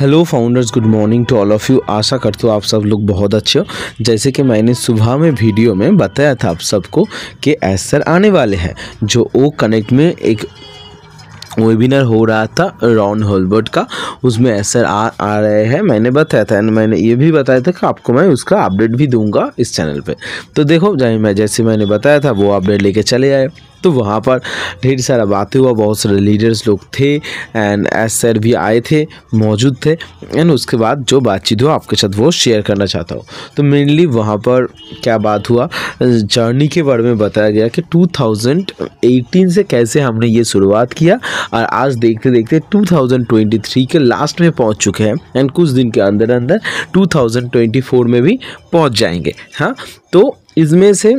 hello founders good morning to all of you आशा करते हो आप सब लोग बहुत अच्छे हो जैसे कि मैंने सुबह में वीडियो में बताया था आप सबको कि एसर आने वाले हैं जो ओ कनेक्ट में एक वेबिनार हो रहा था रॉन होलबर्ट का उसमें ऐसा आ, आ रहे हैं मैंने बताया था एंड मैंने ये भी बताया था कि आपको मैं उसका अपडेट भी दूंगा इस चैनल पे तो देखो मैं जैसे मैंने बताया था वो अपडेट लेके चले आए तो वहाँ पर ढेर सारा बातें हुआ बहुत सारे लीडर्स लोग थे एंड एस सर भी आए थे मौजूद थे एंड उसके बाद जो बातचीत हुआ आपके साथ वो शेयर करना चाहता हूँ तो मेनली वहाँ पर क्या बात हुआ जर्नी के बारे में बताया गया कि 2018 से कैसे हमने ये शुरुआत किया और आज देखते देखते 2023 के लास्ट में पहुंच चुके हैं एंड कुछ दिन के अंदर अंदर 2024 में भी पहुंच जाएंगे हाँ तो इसमें से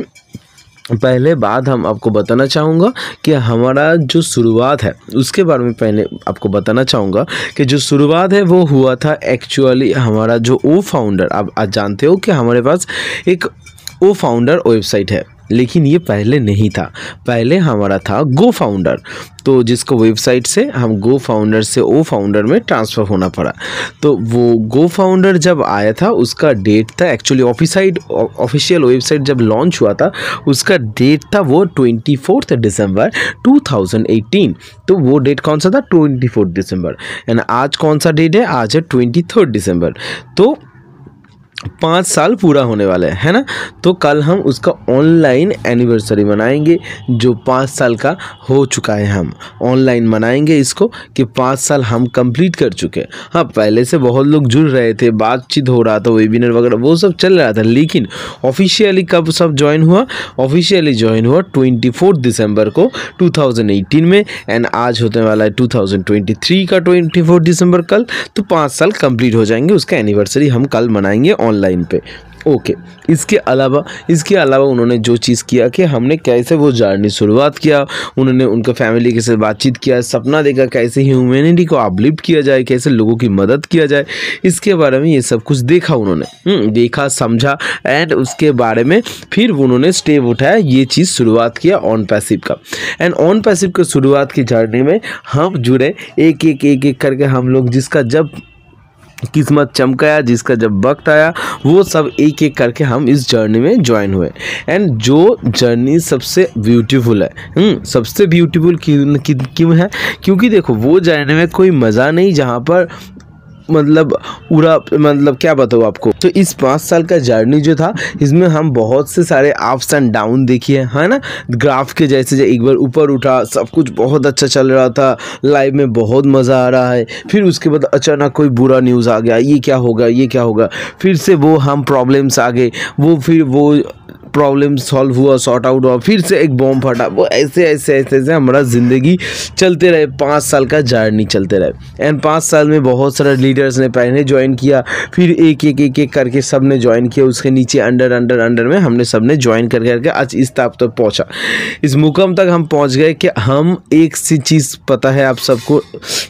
पहले बात हम आपको बताना चाहूँगा कि हमारा जो शुरुआत है उसके बारे में पहले आपको बताना चाहूँगा कि जो शुरुआत है वो हुआ था एक्चुअली हमारा जो ओ फाउंडर आप आज जानते हो कि हमारे पास एक ओ फाउंडर वेबसाइट है लेकिन ये पहले नहीं था पहले हमारा था गो फाउंडर तो जिसको वेबसाइट से हम गो फाउंडर से ओ फाउंडर में ट्रांसफ़र होना पड़ा तो वो गो फाउंडर जब आया था उसका डेट था एक्चुअली ऑफिसाइड ऑफिशियल वेबसाइट जब लॉन्च हुआ था उसका डेट था वो ट्वेंटी फोर्थ दिसंबर एटीन तो वो डेट कौन सा था ट्वेंटी फोर्थ दिसंबर एंड आज कौन सा डेट है आज है ट्वेंटी थर्ड दिसंबर तो पाँच साल पूरा होने वाला है है ना तो कल हम उसका ऑनलाइन एनिवर्सरी मनाएंगे जो पाँच साल का हो चुका है हम ऑनलाइन मनाएंगे इसको कि पाँच साल हम कंप्लीट कर चुके हैं हाँ पहले से बहुत लोग जुड़ रहे थे बातचीत हो रहा था वेबिनर वगैरह वो सब चल रहा था लेकिन ऑफिशियली कब सब ज्वाइन हुआ ऑफिशियली ज्वाइन हुआ ट्वेंटी दिसंबर को टू में एंड आज होने वाला है टू का ट्वेंटी दिसंबर कल तो पाँच साल कंप्लीट हो जाएंगे उसका एनिवर्सरी हम कल मनाएंगे ऑन ऑनलाइन पे ओके इसके अलावा इसके अलावा उन्होंने जो चीज़ किया कि हमने कैसे वो जर्नी शुरुआत किया उन्होंने उनका फैमिली के साथ बातचीत किया सपना देखा कैसे ह्यूमैनिटी को अपलिफ्ट किया जाए कैसे लोगों की मदद किया जाए इसके बारे में ये सब कुछ देखा उन्होंने हम्म, देखा समझा एंड उसके बारे में फिर उन्होंने स्टेप उठाया ये चीज़ शुरुआत किया ऑन पैसिव का एंड ऑन पैसिव के शुरुआत की जर्नी में हम जुड़े एक एक एक एक करके हम लोग जिसका जब किस्मत चमकाया जिसका जब वक्त आया वो सब एक एक करके हम इस जर्नी में ज्वाइन हुए एंड जो जर्नी सबसे ब्यूटीफुल है हम्म, सबसे ब्यूटीफुल क्यों है क्योंकि देखो वो जर्नी में कोई मज़ा नहीं जहाँ पर मतलब पूरा मतलब क्या बताऊँ आपको तो इस पाँच साल का जर्नी जो था इसमें हम बहुत से सारे अप्स एंड डाउन देखिए है हाँ ना ग्राफ के जैसे जैसे एक बार ऊपर उठा सब कुछ बहुत अच्छा चल रहा था लाइफ में बहुत मज़ा आ रहा है फिर उसके बाद अचानक कोई बुरा न्यूज़ आ गया ये क्या होगा ये क्या होगा फिर से वो हम प्रॉब्लम्स आ गए वो फिर वो प्रॉब्लम सॉल्व हुआ सॉर्ट आउट हुआ फिर से एक बॉम्ब फटा वो ऐसे ऐसे ऐसे ऐसे हमारा ज़िंदगी चलते रहे पाँच साल का जर्नी चलते रहे एंड पाँच साल में बहुत सारे लीडर्स ने पहले ज्वाइन किया फिर एक एक एक एक करके सब ने ज्वाइन किया उसके नीचे अंडर अंडर अंडर में हमने सब ने ज्वाइन कर करके आज इस ताप तक पहुँचा इस मुकाम तक हम पहुँच गए कि हम एक सी चीज़ पता है आप सबको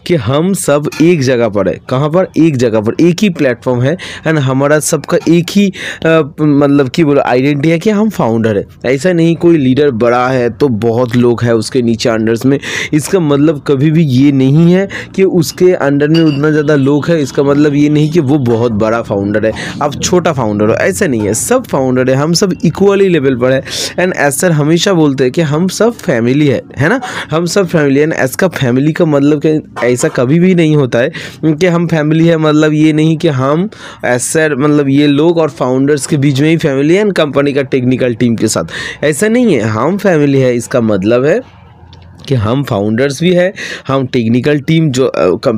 कि हम सब एक जगह पर है कहाँ पर एक जगह पर एक ही प्लेटफॉर्म है एंड हमारा सबका एक ही आ, मतलब कि बोला आइडेंटिटी है कि हम फाउंडर है ऐसा नहीं कोई लीडर बड़ा है तो बहुत लोग है उसके नीचे अंडर्स में इसका मतलब कभी भी ये नहीं है कि उसके अंडर में उतना ज़्यादा लोग है इसका मतलब ये नहीं कि वो बहुत बड़ा फाउंडर है आप छोटा फाउंडर हो ऐसा नहीं है सब फाउंडर है हम सब इक्वली लेवल पर है एंड एस सर हमेशा बोलते हैं कि हम सब फैमिली है है ना हम सब फैमिली एंड एस का फैमिली का मतलब कि ऐसा कभी भी नहीं होता है कि हम फैमिली है मतलब ये नहीं कि हम एस सर मतलब ये लोग और फाउंडर्स के बीच में ही फैमिली एंड कंपनी का टेक टेक्निकल टीम के साथ ऐसा नहीं है हम फैमिली है इसका मतलब है कि हम फाउंडर्स भी हैं हम टेक्निकल टीम जो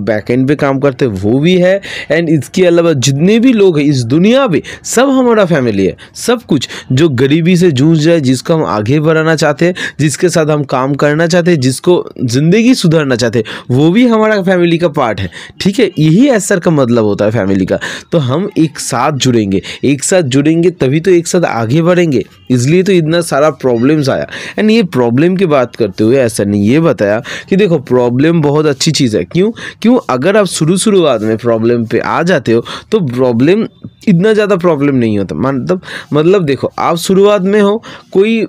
बैक एंड पे काम करते हैं वो भी है एंड इसके अलावा जितने भी लोग हैं इस दुनिया में सब हमारा फैमिली है सब कुछ जो गरीबी से जूझ जाए जिसको हम आगे बढ़ाना चाहते हैं जिसके साथ हम काम करना चाहते हैं जिसको ज़िंदगी सुधारना चाहते हैं वो भी हमारा फैमिली का पार्ट है ठीक है यही असर का मतलब होता है फैमिली का तो हम एक साथ जुड़ेंगे एक साथ जुड़ेंगे तभी तो एक साथ आगे बढ़ेंगे इसलिए तो इतना सारा प्रॉब्लम्स आया एंड ये प्रॉब्लम की बात करते हुए ऐसा आपने ये बताया कि देखो प्रॉब्लम बहुत अच्छी चीज़ है क्यों क्यों अगर आप शुरू शुरुआत में प्रॉब्लम पे आ जाते हो तो प्रॉब्लम इतना ज़्यादा प्रॉब्लम नहीं होता मतलब मतलब देखो आप शुरुआत में हो कोई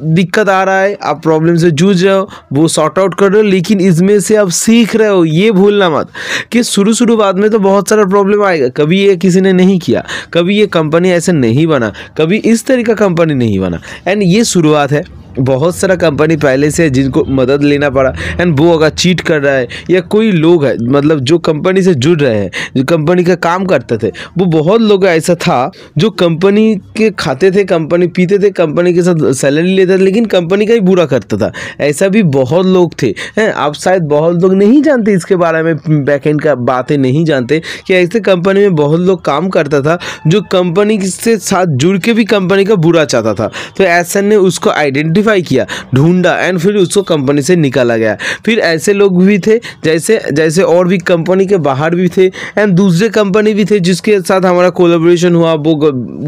दिक्कत आ रहा है आप प्रॉब्लम से जूझ रहे हो वो सॉर्ट आउट कर रहे हो लेकिन इसमें से आप सीख रहे हो ये भूलना मत कि शुरू शुरू बाद में तो बहुत सारा प्रॉब्लम आएगा कभी ये किसी ने नहीं किया कभी ये कंपनी ऐसे नहीं बना कभी इस तरीका कंपनी नहीं बना एंड ये शुरुआत है बहुत सारा कंपनी पहले से है जिनको मदद लेना पड़ा एंड वो अगर चीट कर रहा है या कोई लोग है मतलब जो कंपनी से जुड़ रहे हैं जो कंपनी का काम करते थे वो बहुत लोग ऐसा था जो कंपनी के खाते थे कंपनी पीते थे कंपनी के साथ सैलरी लेते थे लेकिन कंपनी का ही बुरा करता था ऐसा भी बहुत लोग थे हैं आप शायद बहुत लोग नहीं जानते इसके बारे में बैकेंड का बातें नहीं जानते कि ऐसे कंपनी में बहुत लोग काम करता था जो कंपनी से साथ जुड़ के भी कंपनी का बुरा चाहता था तो ऐसा ने उसको आइडेंटिफाई क्वालिफाई किया ढूंढा एंड फिर उसको कंपनी से निकाला गया फिर ऐसे लोग भी थे जैसे जैसे और भी कंपनी के बाहर भी थे एंड दूसरे कंपनी भी थे जिसके साथ हमारा कोलाबोरेशन हुआ वो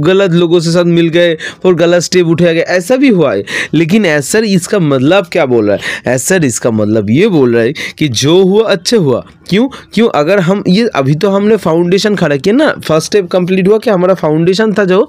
गलत लोगों से साथ मिल गए और गलत स्टेप उठाया गया ऐसा भी हुआ है लेकिन ऐसा इसका मतलब क्या बोल रहा है ऐसा इसका मतलब ये बोल रहा है कि जो हुआ अच्छा हुआ क्यों क्यों अगर हम ये अभी तो हमने फाउंडेशन खड़ा किया ना फर्स्ट स्टेप कंप्लीट हुआ कि हमारा फाउंडेशन था जो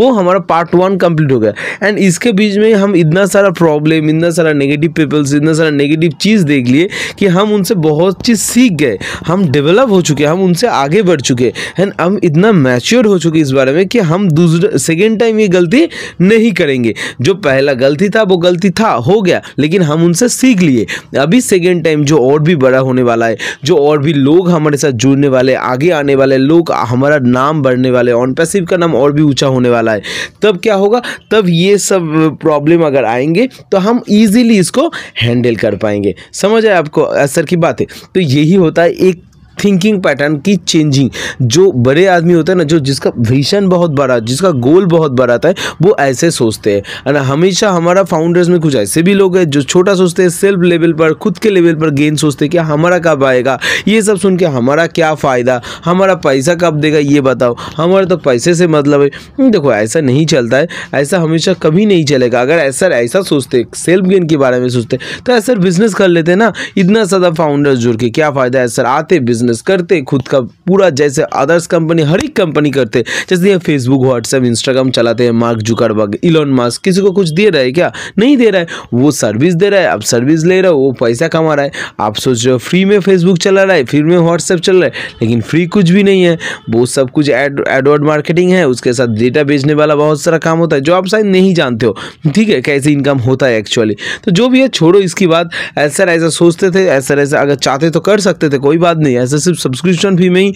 वो हमारा पार्ट वन कंप्लीट हो गया एंड इसके बीच में हम इतना सारा प्रॉब्लम इतना सारा नेगेटिव पीपल्स इतना सारा नेगेटिव चीज़ देख लिए कि हम उनसे बहुत चीज़ सीख गए हम डेवलप हो चुके हम उनसे आगे बढ़ चुके एंड हम इतना मैच्योर हो चुके इस बारे में कि हम दूसरे सेकेंड टाइम ये गलती नहीं करेंगे जो पहला गलती था वो गलती था हो गया लेकिन हम उनसे सीख लिए अभी सेकेंड टाइम जो और भी बड़ा होने वाला है जो और भी लोग हमारे साथ जुड़ने वाले आगे आने वाले लोग हमारा नाम बढ़ने वाले ऑन पैसिव का नाम और भी ऊँचा होने वाला है तब क्या होगा तब ये सब प्रॉब्लम अगर आएंगे तो हम इजीली इसको हैंडल कर पाएंगे समझ आए आपको असर की बात है तो यही होता है एक थिंकिंग पैटर्न की चेंजिंग जो बड़े आदमी होते हैं ना जो जिसका विजन बहुत बड़ा जिसका गोल बहुत बड़ा था वो ऐसे सोचते हैं ना हमेशा हमारा फाउंडर्स में कुछ ऐसे भी लोग हैं जो छोटा सोचते हैं सेल्फ लेवल पर खुद के लेवल पर गेन सोचते हैं कि हमारा कब आएगा ये सब सुन के हमारा क्या फ़ायदा हमारा पैसा कब देगा ये बताओ हमारा तो पैसे से मतलब है हम्म, देखो ऐसा नहीं चलता है ऐसा हमेशा कभी नहीं चलेगा अगर ऐसा ऐसा सोचते सेल्फ गेन के बारे में सोचते तो ऐसा बिजनेस कर लेते ना इतना ज़्यादा फाउंडर्स जुड़ के क्या फ़ायदा है सर आते बिजनेस बिजनेस करते खुद का पूरा जैसे अदर्स कंपनी हर एक कंपनी करते जैसे ये फेसबुक व्हाट्सएप इंस्टाग्राम चलाते हैं मार्क जुकरबर्ग इलोन मास्क किसी को कुछ दे रहा है क्या नहीं दे रहा है वो सर्विस दे रहा है आप सर्विस ले रहे हो वो पैसा कमा रहा है आप सोच रहे हो फ्री में फेसबुक चला रहा है फ्री में व्हाट्सएप चल रहा है लेकिन फ्री कुछ भी नहीं है वो सब कुछ एडवर्ड मार्केटिंग है उसके साथ डेटा बेचने वाला बहुत सारा काम होता है जो आप शायद नहीं जानते हो ठीक है कैसे इनकम होता है एक्चुअली तो जो भी है छोड़ो इसकी बात ऐसा ऐसा सोचते थे ऐसा ऐसा अगर चाहते तो कर सकते थे कोई बात नहीं ऐसा से सिर्फ सब्सक्रिप्शन फी में ही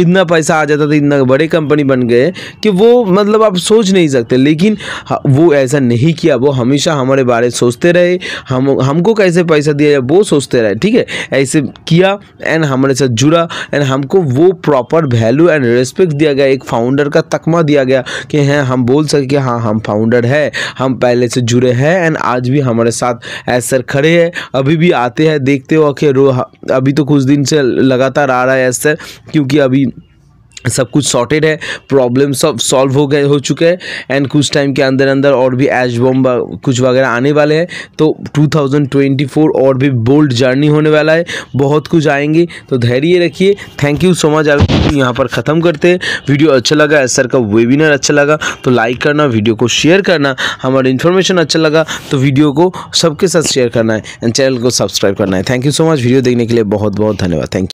इतना पैसा आ जाता था इतना बड़े कंपनी बन गए कि वो मतलब आप सोच नहीं सकते लेकिन वो ऐसा नहीं किया वो हमेशा हमारे बारे में सोचते रहे हम हमको कैसे पैसा दिया जाए वो सोचते रहे ठीक है ऐसे किया एंड हमारे साथ जुड़ा एंड हमको वो प्रॉपर वैल्यू एंड रिस्पेक्ट दिया गया एक फाउंडर का तकमा दिया गया कि हैं हाँ, हम बोल सके कि हाँ हम फाउंडर है हम पहले से जुड़े हैं एंड आज भी हमारे साथ ऐसा खड़े हैं अभी भी आते हैं देखते हो कि रो अभी तो कुछ दिन से लगातार सर आ रहा है सर क्योंकि अभी सब कुछ सॉर्टेड है प्रॉब्लम सब सॉल्व हो गए हो चुके हैं एंड कुछ टाइम के अंदर अंदर और भी एश बॉम कुछ वगैरह आने वाले हैं तो 2024 और भी बोल्ड जर्नी होने वाला है बहुत कुछ आएंगे तो धैर्य रखिए थैंक यू सो मच आप यहाँ पर ख़त्म करते हैं वीडियो अच्छा लगा एस सर का वेबिनार अच्छा लगा तो लाइक करना वीडियो को शेयर करना हमारा इन्फॉर्मेशन अच्छा लगा तो वीडियो को सबके साथ शेयर करना है एंड चैनल को सब्सक्राइब करना है thank you so much video देखने के लिए बहुत बहुत धन्यवाद थैंक